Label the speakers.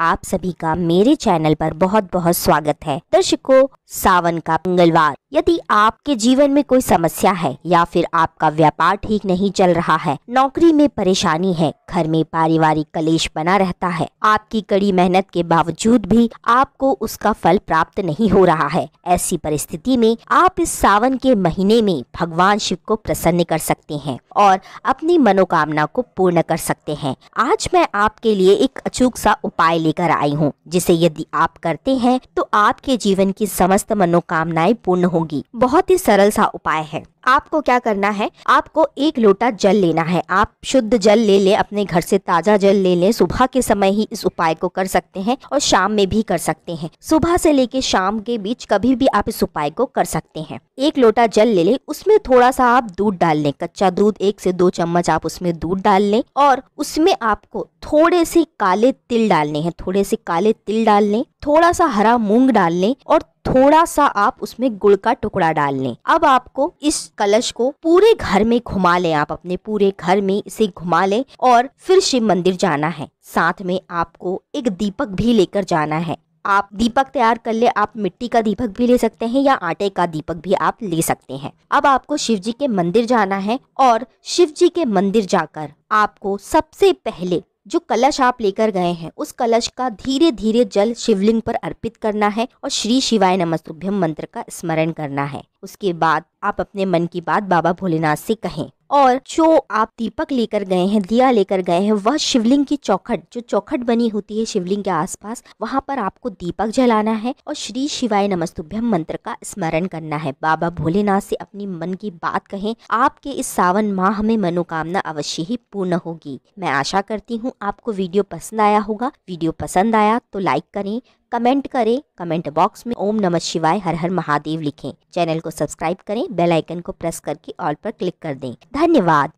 Speaker 1: आप सभी का मेरे चैनल पर बहुत बहुत स्वागत है दर्शकों सावन का मंगलवार यदि आपके जीवन में कोई समस्या है या फिर आपका व्यापार ठीक नहीं चल रहा है नौकरी में परेशानी है घर में पारिवारिक कलेश बना रहता है आपकी कड़ी मेहनत के बावजूद भी आपको उसका फल प्राप्त नहीं हो रहा है ऐसी परिस्थिति में आप इस सावन के महीने में भगवान शिव को प्रसन्न कर सकते हैं और अपनी मनोकामना को पूर्ण कर सकते हैं आज मैं आपके लिए एक अचूक सा उपाय लेकर आई हूँ जिसे यदि आप करते हैं तो आपके जीवन की समस्त मनोकामनाएं पूर्ण होंगी बहुत ही सरल सा उपाय है आपको क्या करना है आपको एक लोटा जल लेना है आप शुद्ध जल ले लें अपने घर से ताज़ा जल ले लें सुबह के समय ही इस उपाय को कर सकते हैं और शाम में भी कर सकते हैं सुबह से लेके शाम के बीच कभी भी आप इस उपाय को कर सकते हैं एक लोटा जल ले लें उसमें थोड़ा सा आप दूध डाल लें कच्चा दूध एक से दो चम्मच आप उसमें दूध डाल लें और उसमें आपको थोड़े से काले तिल डालने हैं थोड़े से काले तिल डाल लें थोड़ा सा हरा मूंग डाल लें और थोड़ा सा आप उसमें गुड़ का टुकड़ा डाल लें अब आपको इस कलश को पूरे घर में घुमा लें आप अपने पूरे घर में इसे घुमा लें और फिर शिव मंदिर जाना है साथ में आपको एक दीपक भी लेकर जाना है आप दीपक तैयार कर ले आप मिट्टी का दीपक भी ले सकते हैं या आटे का दीपक भी आप ले सकते हैं अब आपको शिव जी के मंदिर जाना है और शिव जी के मंदिर जाकर आपको सबसे पहले जो कलश आप लेकर गए हैं उस कलश का धीरे धीरे जल शिवलिंग पर अर्पित करना है और श्री शिवाय नमस्तुभ्यम मंत्र का स्मरण करना है उसके बाद आप अपने मन की बात बाबा भोलेनाथ से कहें और जो आप दीपक लेकर गए हैं दिया लेकर गए हैं वह शिवलिंग की चौखट जो चौखट बनी होती है शिवलिंग के आसपास वहाँ पर आपको दीपक जलाना है और श्री शिवाय नमस्तुभ्यम मंत्र का स्मरण करना है बाबा भोलेनाथ से अपनी मन की बात कहें आपके इस सावन माह में मनोकामना अवश्य ही पूर्ण होगी मैं आशा करती हूँ आपको वीडियो पसंद आया होगा वीडियो पसंद आया तो लाइक करें कमेंट करें कमेंट बॉक्स में ओम नमः शिवाय हर हर महादेव लिखें चैनल को सब्सक्राइब करें बेल आइकन को प्रेस करके ऑल पर क्लिक कर दें धन्यवाद